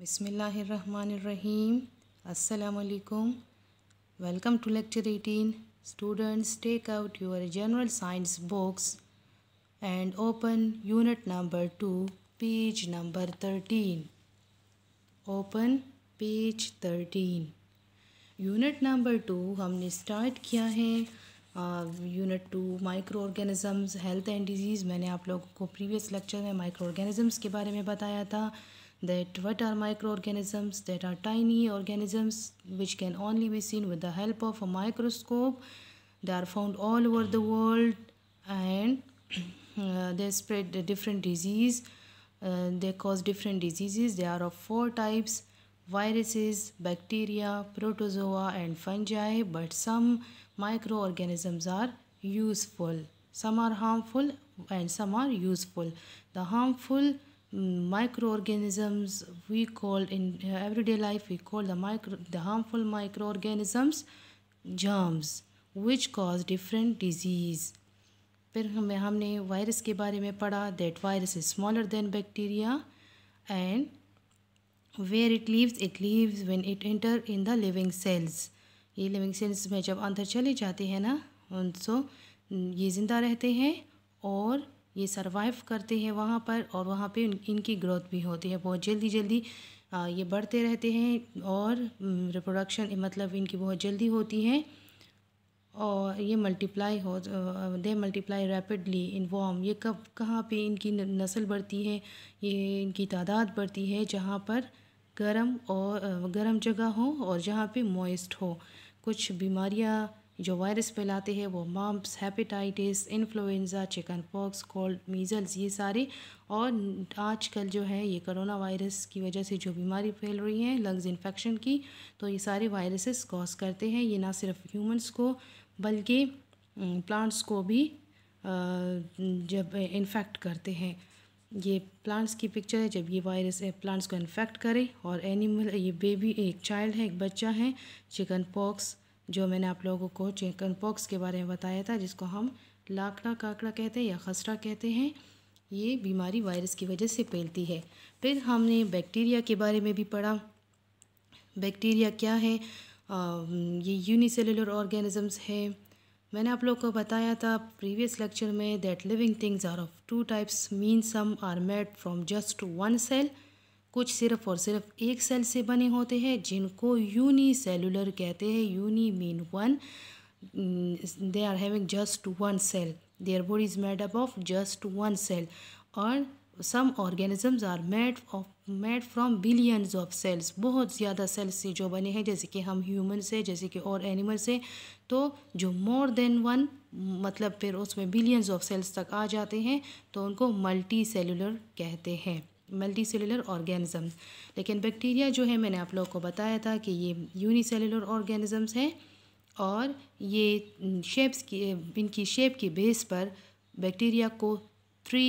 बिसमीम् असलकुम welcome to lecture 18 students take out your general science books and open unit number two page number thirteen open page thirteen unit number two हमने start किया है unit two micro organisms health and disease मैंने आप लोगों को previous lecture में micro organisms के बारे में बताया था that what are microorganisms that are tiny organisms which can only be seen with the help of a microscope they are found all over the world and uh, they spread the different disease uh, they cause different diseases they are of four types viruses bacteria protozoa and fungi but some microorganisms are useful some are harmful and some are useful the harmful microorganisms we call in everyday life we call the micro the harmful microorganisms germs which cause different disease फिर हमें हमने virus के बारे में पढ़ा that virus is smaller than bacteria and where it lives it lives when it enter in the living cells ये living cells में जब अंदर चले जाते हैं ना सो ये ज़िंदा रहते हैं और ये सर्वाइव करते हैं वहाँ पर और वहाँ पे इनकी ग्रोथ भी होती है बहुत जल्दी जल्दी ये बढ़ते रहते हैं और रिप्रोडक्शन मतलब इनकी बहुत जल्दी होती है और ये मल्टीप्लाई हो they multiply rapidly in warm ये कब कहाँ पे इनकी नस्ल बढ़ती है ये इनकी तादाद बढ़ती है जहाँ पर गर्म और गर्म जगह हो और जहाँ पे मॉइस्ट हो कुछ बीमारियाँ जो वायरस फैलाते हैं वो mumps hepatitis influenza chicken pox cold measles ये सारे और आजकल जो है ये करोना वायरस की वजह से जो बीमारी फैल रही है लंग्स इन्फेक्शन की तो ये सारे वायरसेस कॉज करते हैं ये ना सिर्फ ह्यूमंस को बल्कि प्लांट्स को भी जब इन्फेक्ट करते हैं ये प्लांट्स की पिक्चर है जब ये वायरस प्लांट्स को इन्फेक्ट करे और एनिमल ये बेबी एक चाइल्ड है एक बच्चा है चिकन पॉक्स जो मैंने आप लोगों को चिकन पॉक्स के बारे में बताया था जिसको हम लाखड़ा काकड़ा कहते हैं या खसरा कहते हैं ये बीमारी वायरस की वजह से फैलती है फिर हमने बैक्टीरिया के बारे में भी पढ़ा बैक्टीरिया क्या है आ, ये यूनिसेलुलर ऑर्गेनिजम्स है मैंने आप लोग को बताया था प्रीवियस लेक्चर में that living things are of two types mean some are made from just one cell कुछ सिर्फ और सिर्फ एक सेल से बने होते हैं जिनको यूनिसेलुलर कहते हैं uni mean one they are having just one cell their body is made up of just one cell और some organisms are made of made from billions of cells बहुत ज़्यादा सेल्स से जो बने हैं जैसे कि हम ह्यूमन से जैसे कि और एनिमल्स से तो जो मोर देन वन मतलब फिर उसमें बिलियंस ऑफ सेल्स तक आ जाते हैं तो उनको मल्टी सेलुलर कहते हैं मल्टी सेलुलर ऑर्गेनिज़म लेकिन बैक्टीरिया जो है मैंने आप लोगों को बताया था कि ये यूनिसेलुलर ऑर्गेनिज़म्स हैं और ये शेप्स की इनकी शेप की बेस पर बैक्टीरिया को थ्री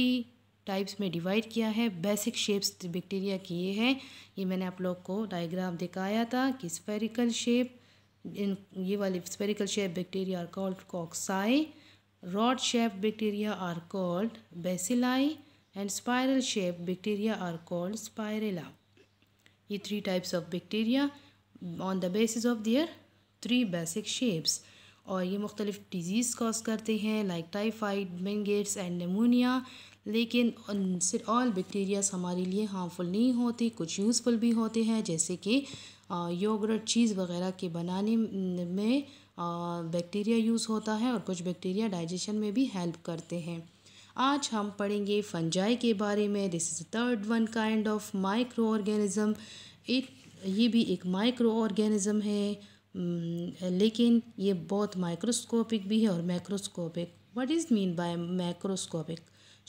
टाइप्स में डिवाइड किया है बेसिक शेप्स बैक्टीरिया की ये है ये मैंने आप लोग को डायग्राम दिखाया था कि स्पेरिकल शेप इन ये वाली spherical shape bacteria are called cocci rod shape bacteria are called bacilli and spiral shaped bacteria are called spirella. the three types of bacteria on the basis of their three basic shapes. और ये मुख्तलिफ disease cause करते हैं like typhoid meningitis and pneumonia लेकिन सिर्फ all bacterias हमारे लिए harmful नहीं होते कुछ यूज़फुल भी होते हैं जैसे कि योगर्ट चीज़ वगैरह के बनाने में बैक्टीरिया यूज़ होता है और कुछ बैक्टीरिया डाइजेशन में भी हेल्प करते हैं आज हम पढ़ेंगे फंजाई के बारे में this is third one kind of micro organism एक ये भी एक माइक्रो ऑर्गेनिज़म है hmm, लेकिन ये बहुत माइक्रोस्कोपिक भी है और macroscopic what is mean by macroscopic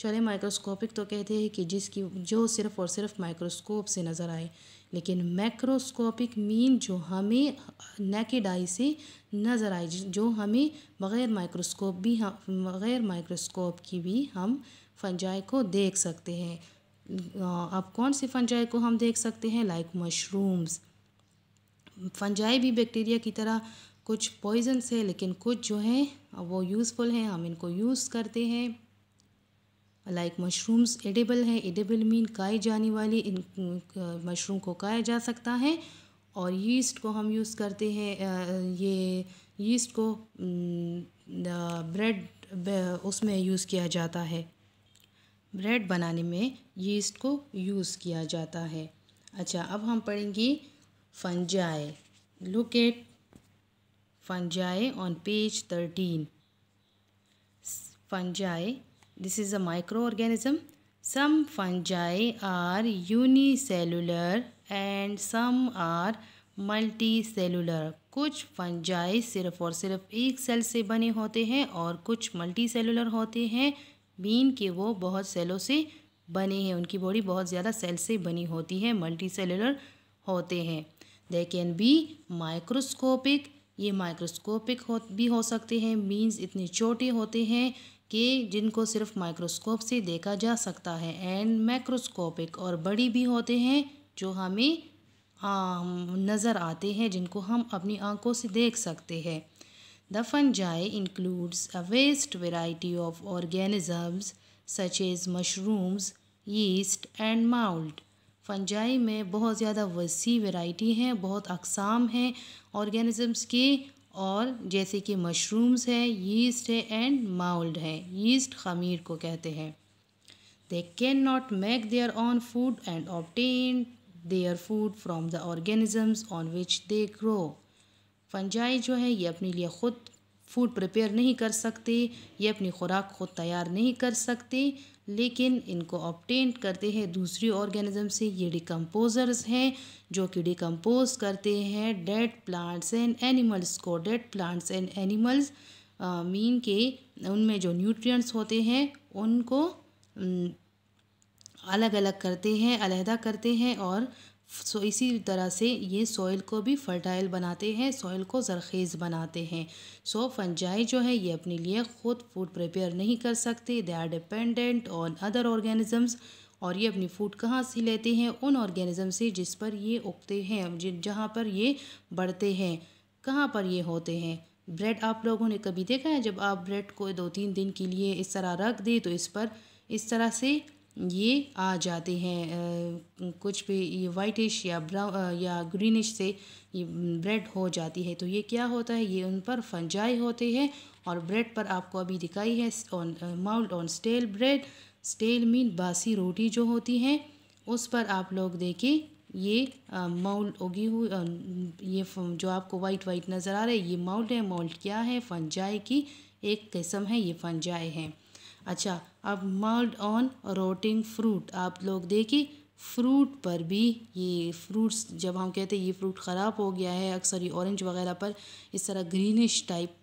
चले माइक्रोस्कोपिक तो कहते हैं कि जिसकी जो सिर्फ़ और सिर्फ माइक्रोस्कोप से नज़र आए लेकिन मैक्रोस्कोपिक मीन जो हमें नेकेड आई से नज़र आए जो हमें बग़ैर माइक्रोस्कोप भी हम बग़ैर माइक्रोस्कोप की भी हम फंजाए को देख सकते हैं अब कौन से फंजाए को हम देख सकते हैं लाइक मशरूम्स फंजाए भी बैक्टीरिया की तरह कुछ पॉइजन है लेकिन कुछ जो हैं वो यूज़फुल हैं हम इनको यूज़ करते हैं लाइक मशरूम्स एडेबल हैं एडेबल मीन काई जाने वाली इन मशरूम को काया जा सकता है और यीस्ट को हम यूज़ करते हैं ये यीस्ट को ब्रेड उसमें यूज़ किया जाता है ब्रेड बनाने में यीस्ट को यूज़ किया जाता है अच्छा अब हम पढ़ेंगे fungi look at fungi on page thirteen fungi This is a microorganism. Some fungi are unicellular and some are cellular कुछ फंजाई सिर्फ और सिर्फ एक सेल से बने होते हैं और कुछ मल्टीसेलुलर होते हैं मीन कि वो बहुत सेलों से बने हैं उनकी बॉडी बहुत ज़्यादा सेल से बनी होती है मल्टीसेलुलर होते हैं दे कैन बी माइक्रोस्कोपिक ये माइक्रोस्कोपिक हो भी हो सकते हैं मीन्स इतने छोटे होते हैं कि जिनको सिर्फ माइक्रोस्कोप से देखा जा सकता है एंड मैक्रोस्कोपिक और बड़ी भी होते हैं जो हमें नज़र आते हैं जिनको हम अपनी आंखों से देख सकते हैं the fungi includes a vast variety of organisms such as mushrooms yeast and mould fungi में बहुत ज़्यादा वसी वेराइटी हैं बहुत अकसाम हैं ऑर्गेनिजम्स की और जैसे कि मशरूम्स है यीस्ट है एंड माउल्ड है यीस्ट खमीर को कहते हैं they can not make their own food and obtain their food from the organisms on which they grow fungi जो है ये अपने लिए ख़ुद फूड प्रिपेयर नहीं कर सकते ये अपनी खुराक खुद तैयार नहीं कर सकते लेकिन इनको ऑप्टेन करते हैं दूसरी ऑर्गेनिज्म से ये डिकम्पोजर्स हैं जो कि डिकम्पोज करते हैं डेड प्लांट्स एंड एनिमल्स को dead plants and animals mean के उनमें जो न्यूट्रिएंट्स होते हैं उनको अलग अलग करते हैं अलहदा करते हैं और सो इसी तरह से ये सॉइल को भी फर्टाइल बनाते हैं सॉइल को जरखेज़ बनाते हैं सो फंजाई जो है ये अपने लिए ख़ुद फूड प्रिपेयर नहीं कर सकते they are dependent on other organisms और ये अपनी फूड कहाँ से लेते हैं उन ऑर्गेनिज़म से जिस पर ये उगते हैं जहाँ पर ये बढ़ते हैं कहाँ पर ये होते हैं ब्रेड आप लोगों ने कभी देखा है जब आप ब्रेड को दो तीन दिन के लिए इस तरह रख दें तो इस पर इस तरह से ये आ जाते हैं कुछ भी ये वाइटिश या ब्राउन या ग्रीनिश से ये ब्रेड हो जाती है तो ये क्या होता है ये उन पर फंजाई होते हैं और ब्रेड पर आपको अभी दिखाई है on mould on stale bread stale mean बासी रोटी जो होती है उस पर आप लोग देखें ये माउल्ड उगी हुई ये जो आपको वाइट वाइट नज़र आ रहा है ये माउल्ड है माउल्ड क्या है फंजाई की एक किस्म है ये फंजाई है अच्छा अब मर्ड ऑन रोटिंग फ्रूट आप लोग देखिए फ्रूट पर भी ये फ्रूट्स जब हम कहते हैं ये फ्रूट ख़राब हो गया है अक्सर ये ऑरेंज वगैरह पर इस तरह ग्रीनिश टाइप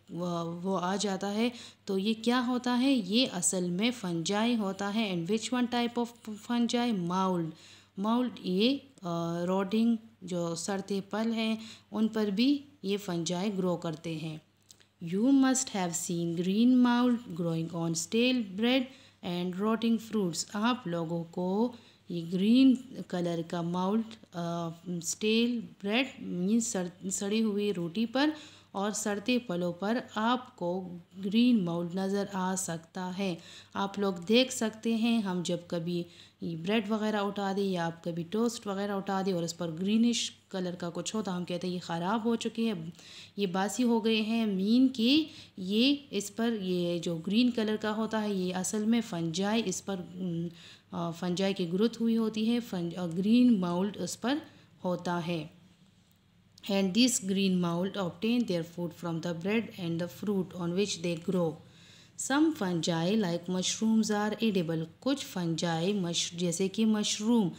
वो आ जाता है तो ये क्या होता है ये असल में फंजाई होता है and which one type of fungi mould mould ये रोडिंग जो सरते पल हैं उन पर भी ये फंजाई ग्रो करते हैं You must have seen green mould growing on stale bread and rotting fruits. आप लोगों को ये ग्रीन कलर का माउल्ट स्टेल ब्रेड मीन सड़ी हुई रोटी पर और सड़ते फलों पर आपको ग्रीन मोल्ड नज़र आ सकता है आप लोग देख सकते हैं हम जब कभी ब्रेड वगैरह उठा दें या आप कभी टोस्ट वगैरह उठा दें और इस पर ग्रीनिश कलर का कुछ हो तो हम कहते हैं ये ख़राब हो चुके हैं ये बासी हो गए हैं मीन कि ये इस पर ये जो ग्रीन कलर का होता है ये असल में फंजाई इस पर फंजाई की ग्रोथ हुई होती है फंज ग्रीन माउल्ड उस पर होता है and these green mould obtain their food from the bread and the fruit on which they grow. Some fungi like mushrooms are edible. कुछ fungi मश जैसे कि mushroom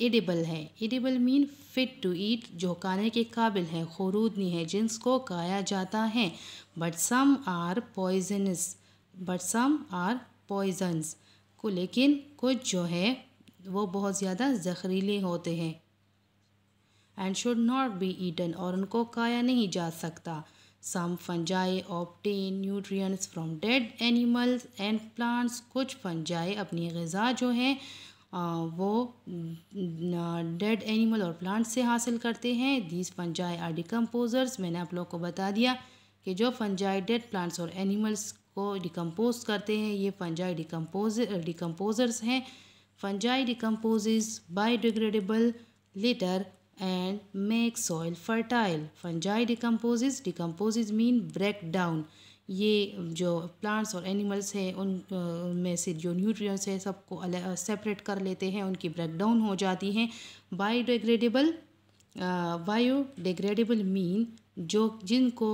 edible है edible mean fit to eat जो खाने के काबिल हैं खरूदनी है जिनको खाया जाता है but some are poisonous but some are poisons को लेकिन कुछ जो है वो बहुत ज़्यादा जहरीले होते हैं and should not be eaten और उनको खाया नहीं जा सकता some fungi obtain nutrients from dead animals and plants. कुछ फंजाए अपनी गज़ा जो हैं वो डेड एनिमल और प्लांट्स से हासिल करते हैं दीज फंजाई आर डिकम्पोजर्स मैंने आप लोग को बता दिया कि जो फंजाई डेड प्लांट्स और एनिमल्स को डिकम्पोज करते हैं ये फंजाई डिकम्पोज डिकम्पोजर्स हैं fungi decompose biodegradable matter and make soil fertile fungi decomposes decomposes mean break down ये जो प्लांट्स और एनिमल्स हैं उन में से जो न्यूट्रिएंट्स हैं सबको सेपरेट कर लेते हैं उनकी ब्रेकडाउन हो जाती हैं बायोडिग्रेडेबल बायोडिग्रेडेबल मीन जो जिनको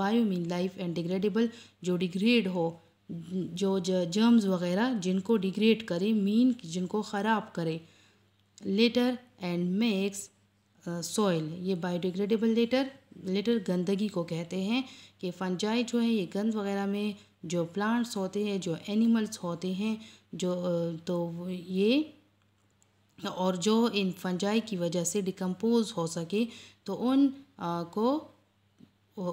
bio mean life and degradable जो डिग्रेड हो जो जर्म्स वगैरह जिनको डिग्रेड करे मीन जिनको ख़राब करे लेटर एंड मेक्स सॉइल ये बायोडिग्रेडेबल लेटर लेटर गंदगी को कहते हैं कि फंजाई जो है ये गंद वगैरह में जो प्लांट्स होते हैं जो एनिमल्स होते हैं जो तो ये और जो इन फंजाई की वजह से डिकम्पोज हो सके तो उन आ, को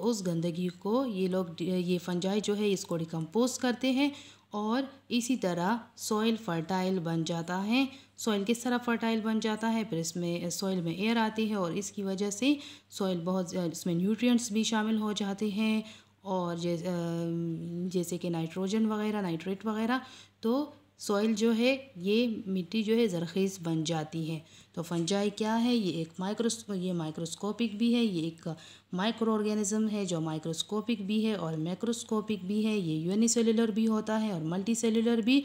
उस गंदगी को ये लोग ये फंजाई जो है इसको डिकम्पोज करते हैं और इसी तरह सॉइल फर्टाइल बन जाता है सॉइल किस तरह फर्टाइल बन जाता है फिर इसमें सॉइल में एयर आती है और इसकी वजह से सॉइल बहुत इसमें न्यूट्रिएंट्स भी शामिल हो जाते हैं और जैसे जैसे कि नाइट्रोजन वगैरह नाइट्रेट वगैरह तो सॉइल जो है ये मिट्टी जो है ज़रख़ीज़ बन जाती है तो फंजाई क्या है ये एक माइक्रो ये माइक्रोस्कोपिक भी है ये एक माइक्रो ऑर्गेनिज़म है जो माइक्रोस्कोपिक भी है और मैक्रोस्कोपिक भी है ये यूनिसेलुलर भी होता है और मल्टी सेलुलर भी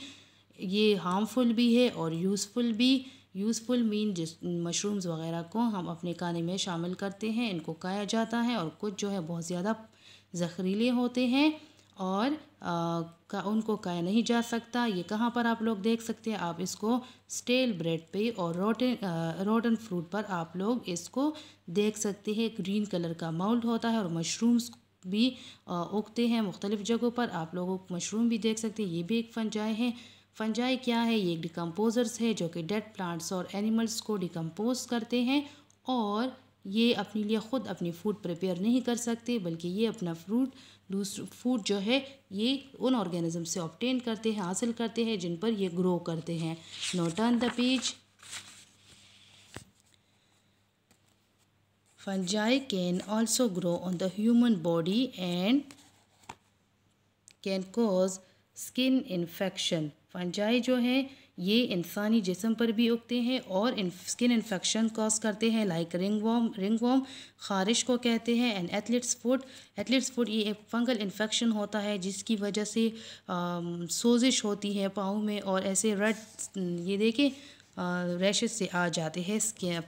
ये हार्मफुल भी है और यूज़फुल भी यूज़फुल मीन जिस मशरूम्स वगैरह को हम अपने खाने में शामिल करते हैं इनको खाया जाता है और कुछ जो है बहुत ज़्यादा जहरीले होते हैं और आ, का उनको खाया नहीं जा सकता ये कहाँ पर आप लोग देख सकते हैं आप इसको स्टेल ब्रेड पे और रोटन रोटन फ्रूट पर आप लोग इसको देख सकते हैं ग्रीन कलर का माउल्ट होता है और मशरूम्स भी उगते हैं मुख्तलिफ़ जगहों पर आप लोगों मशरूम भी देख सकते हैं ये भी एक फंजाई है फंजाई क्या है ये एक डिकम्पोजर्स है जो कि डेड प्लांट्स और एनिमल्स को डिकम्पोज करते हैं और ये अपने लिए ख़ुद अपनी फूड प्रिपेयर नहीं कर सकते बल्कि ये अपना फ्रूट फूड जो है ये उन ऑर्गेनिज्म से ऑप्टेन करते हैं हासिल करते हैं जिन पर ये ग्रो करते हैं note on the page fungi can also grow on the human body and can cause skin infection fungi जो है ये इंसानी जिसम पर भी उगते हैं और स्किन इन्फेक्शन कॉज करते हैं like ringworm ringworm खारिश को कहते हैं and athlete's foot athlete's foot ये एक फंगल इन्फेक्शन होता है जिसकी वजह से सोजिश होती है पाँव में और ऐसे रेड ये देखें रैशेज से आ जाते हैं स्किन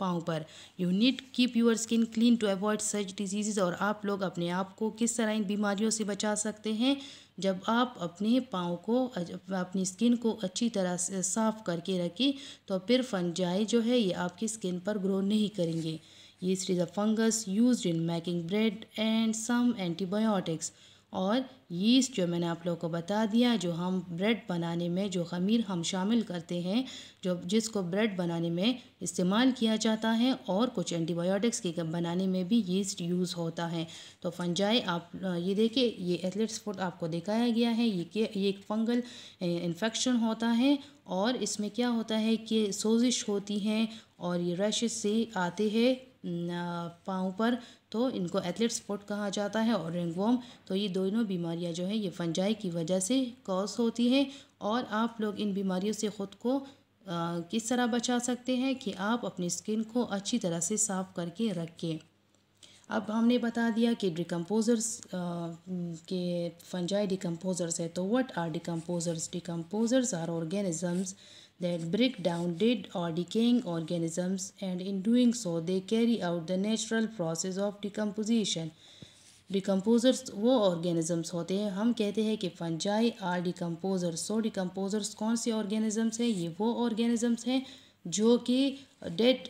पाँव पर you need keep your skin clean to avoid such disease और आप लोग अपने आप को किस तरह इन बीमारियों से बचा सकते हैं जब आप अपने पाँव को अपनी स्किन को अच्छी तरह से साफ़ करके रखें तो फिर फंजाए जो है ये आपकी स्किन पर ग्रो नहीं करेंगे ये is a fungus use in making bread and some antibiotics और यीस्ट जो मैंने आप लोगों को बता दिया जो हम ब्रेड बनाने में जो खमीर हम शामिल करते हैं जो जिसको ब्रेड बनाने में इस्तेमाल किया जाता है और कुछ एंटीबायोटिक्स के बनाने में भी यीस्ट यूज़ होता है तो फंजाई आप ये देखिए ये एथलेट्स फूड आपको दिखाया गया है ये ये एक फंगल इन्फेक्शन होता है और इसमें क्या होता है कि सोजिश होती है और ये रश से आते हैं पाँव पर तो इनको एथलेट स्पोर्ट कहा जाता है और रेंगवॉम तो ये दोनों बीमारियां जो है ये फंजाई की वजह से कॉज होती है और आप लोग इन बीमारियों से ख़ुद को आ, किस तरह बचा सकते हैं कि आप अपनी स्किन को अच्छी तरह से साफ करके रखें अब हमने बता दिया कि डिकम्पोज़र्स के फंजाई डिकम्पोज़र्स है तो what are decomposers decomposers are organisms that break down dead or decaying organisms and in doing so they carry out the natural process of decomposition decomposers वो ऑर्गेनिज़म्स होते हैं हम कहते हैं कि फंजाई आर डिकम्पोज़र्स सो डिकम्पोज़र्स कौन से ऑर्गेनिज़म्स हैं ये वो ऑर्गेनिज़म्स हैं जो कि डेड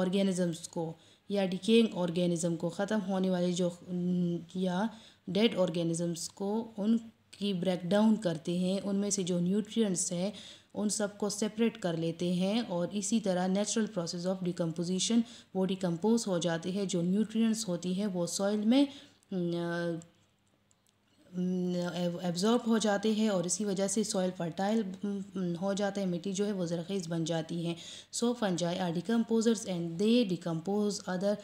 ऑर्गेनिज़म्स um, को या डिकेंग ऑर्गेनिज़म को ख़त्म होने वाले जो या डेड ऑर्गेनिज़म्स को उन की ब्रेकडाउन करते हैं उनमें से जो न्यूट्रिएंट्स हैं उन सब को सेपरेट कर लेते हैं और इसी तरह नेचुरल प्रोसेस ऑफ डिकम्पोजिशन वो डिकम्पोज हो जाते हैं जो न्यूट्रिएंट्स होती हैं वो सॉइल में एब्ज़ॉर्ब हो जाते हैं और इसी वजह से सॉइल फर्टाइल हो जाता है मिट्टी जो है वो ज़रखेज़ बन जाती है so fungi are decomposers and they decompose other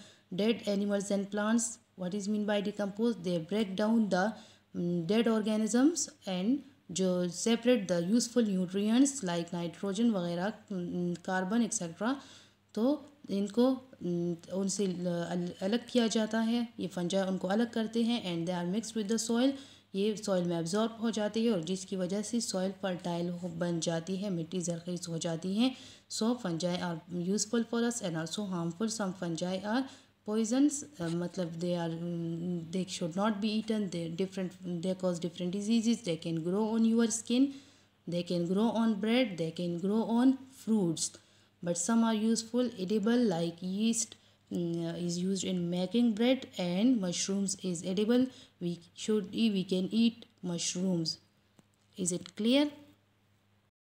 dead animals and plants what is mean by decompose they break down the dead organisms and जो separate the useful nutrients like nitrogen वगैरह कार्बन mm, एक्सेट्रा तो इनको mm, उनसे अलग किया जाता है ये फंजा उनको अलग करते हैं and they are mix with the soil ये सॉइल में एब्जॉर्ब हो जाती है और जिसकी वजह से सॉइल फर्टाइल बन जाती है मिट्टी जरखीज हो जाती है so fungi are useful for us and also harmful some fungi are poisons uh, matlab they are mm, they should not be eaten they different they cause different diseases they can grow on your skin they can grow on bread they can grow on fruits but some are useful edible like yeast mm, uh, is used in making bread and mushrooms is edible we should we can eat mushrooms is it clear